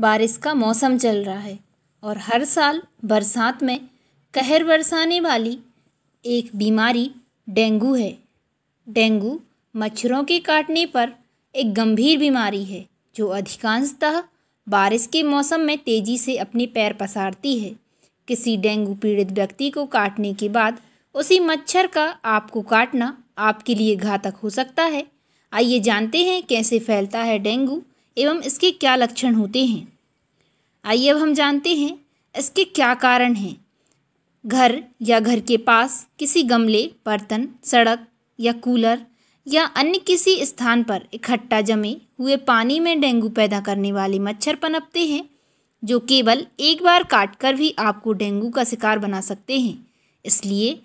बारिश का मौसम चल रहा है और हर साल बरसात में कहर बरसाने वाली एक बीमारी डेंगू है डेंगू मच्छरों के काटने पर एक गंभीर बीमारी है जो अधिकांशतः बारिश के मौसम में तेज़ी से अपने पैर पसारती है किसी डेंगू पीड़ित व्यक्ति को काटने के बाद उसी मच्छर का आपको काटना आपके लिए घातक हो सकता है आइए जानते हैं कैसे फैलता है डेंगू एवं इसके क्या लक्षण होते हैं आइए अब हम जानते हैं इसके क्या कारण हैं घर या घर के पास किसी गमले बर्तन सड़क या कूलर या अन्य किसी स्थान पर इकट्ठा जमे हुए पानी में डेंगू पैदा करने वाले मच्छर पनपते हैं जो केवल एक बार काटकर भी आपको डेंगू का शिकार बना सकते हैं इसलिए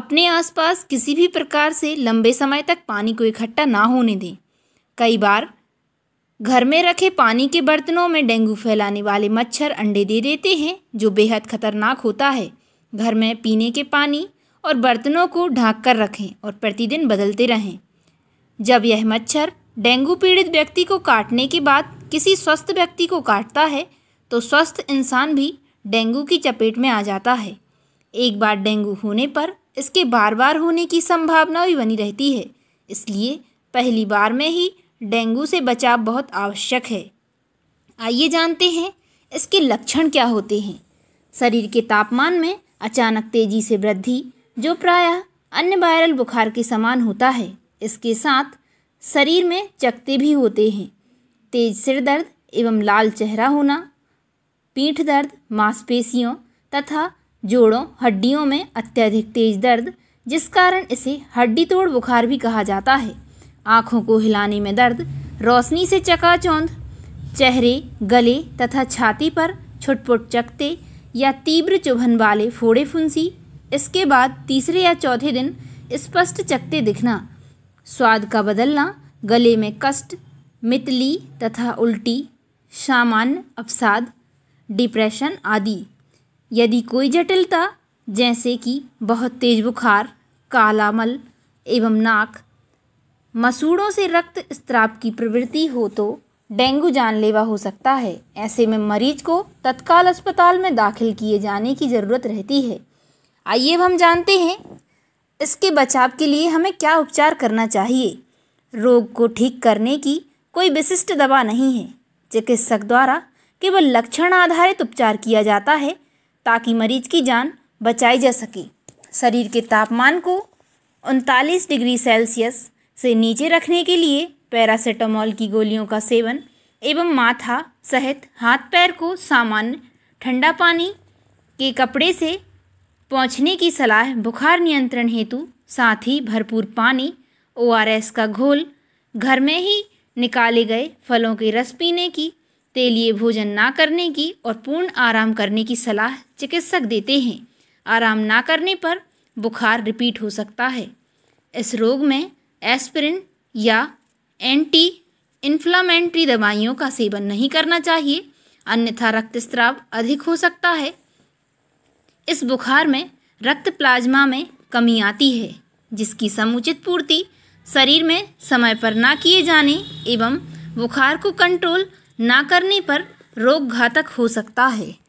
अपने आसपास किसी भी प्रकार से लंबे समय तक पानी को इकट्ठा ना होने दें कई बार घर में रखे पानी के बर्तनों में डेंगू फैलाने वाले मच्छर अंडे दे देते हैं जो बेहद खतरनाक होता है घर में पीने के पानी और बर्तनों को ढाँक कर रखें और प्रतिदिन बदलते रहें जब यह मच्छर डेंगू पीड़ित व्यक्ति को काटने के बाद किसी स्वस्थ व्यक्ति को काटता है तो स्वस्थ इंसान भी डेंगू की चपेट में आ जाता है एक बार डेंगू होने पर इसके बार बार होने की संभावना भी बनी रहती है इसलिए पहली बार में ही डेंगू से बचाव बहुत आवश्यक है आइए जानते हैं इसके लक्षण क्या होते हैं शरीर के तापमान में अचानक तेजी से वृद्धि जो प्रायः अन्य वायरल बुखार के समान होता है इसके साथ शरीर में चकते भी होते हैं तेज सिर दर्द एवं लाल चेहरा होना पीठ दर्द मांसपेशियों तथा जोड़ों हड्डियों में अत्यधिक तेज दर्द जिस कारण इसे हड्डी तोड़ बुखार भी कहा जाता है आँखों को हिलाने में दर्द रोशनी से चकाचौंध चेहरे गले तथा छाती पर छुटपुट चकते या तीव्र चुभन वाले फोड़े फुंसी इसके बाद तीसरे या चौथे दिन स्पष्ट चकते दिखना स्वाद का बदलना गले में कष्ट मितली तथा उल्टी सामान्य अवसाद डिप्रेशन आदि यदि कोई जटिलता जैसे कि बहुत तेज बुखार काला मल एवं नाक मसूड़ों से रक्त स्त्राव की प्रवृत्ति हो तो डेंगू जानलेवा हो सकता है ऐसे में मरीज को तत्काल अस्पताल में दाखिल किए जाने की ज़रूरत रहती है आइए अब हम जानते हैं इसके बचाव के लिए हमें क्या उपचार करना चाहिए रोग को ठीक करने की कोई विशिष्ट दवा नहीं है चिकित्सक द्वारा केवल लक्षण आधारित उपचार किया जाता है ताकि मरीज की जान बचाई जा सके शरीर के तापमान को उनतालीस डिग्री सेल्सियस से नीचे रखने के लिए पैरासीटामोल की गोलियों का सेवन एवं माथा सहित हाथ पैर को सामान्य ठंडा पानी के कपड़े से पहुँचने की सलाह बुखार नियंत्रण हेतु साथ ही भरपूर पानी ओआरएस का घोल घर में ही निकाले गए फलों के रस पीने की तेलिए भोजन ना करने की और पूर्ण आराम करने की सलाह चिकित्सक देते हैं आराम ना करने पर बुखार रिपीट हो सकता है इस रोग में एस्पिरिन या एंटी इन्फ्लामेंट्री दवाइयों का सेवन नहीं करना चाहिए अन्यथा रक्तस्राव अधिक हो सकता है इस बुखार में रक्त प्लाज्मा में कमी आती है जिसकी समुचित पूर्ति शरीर में समय पर ना किए जाने एवं बुखार को कंट्रोल ना करने पर रोग घातक हो सकता है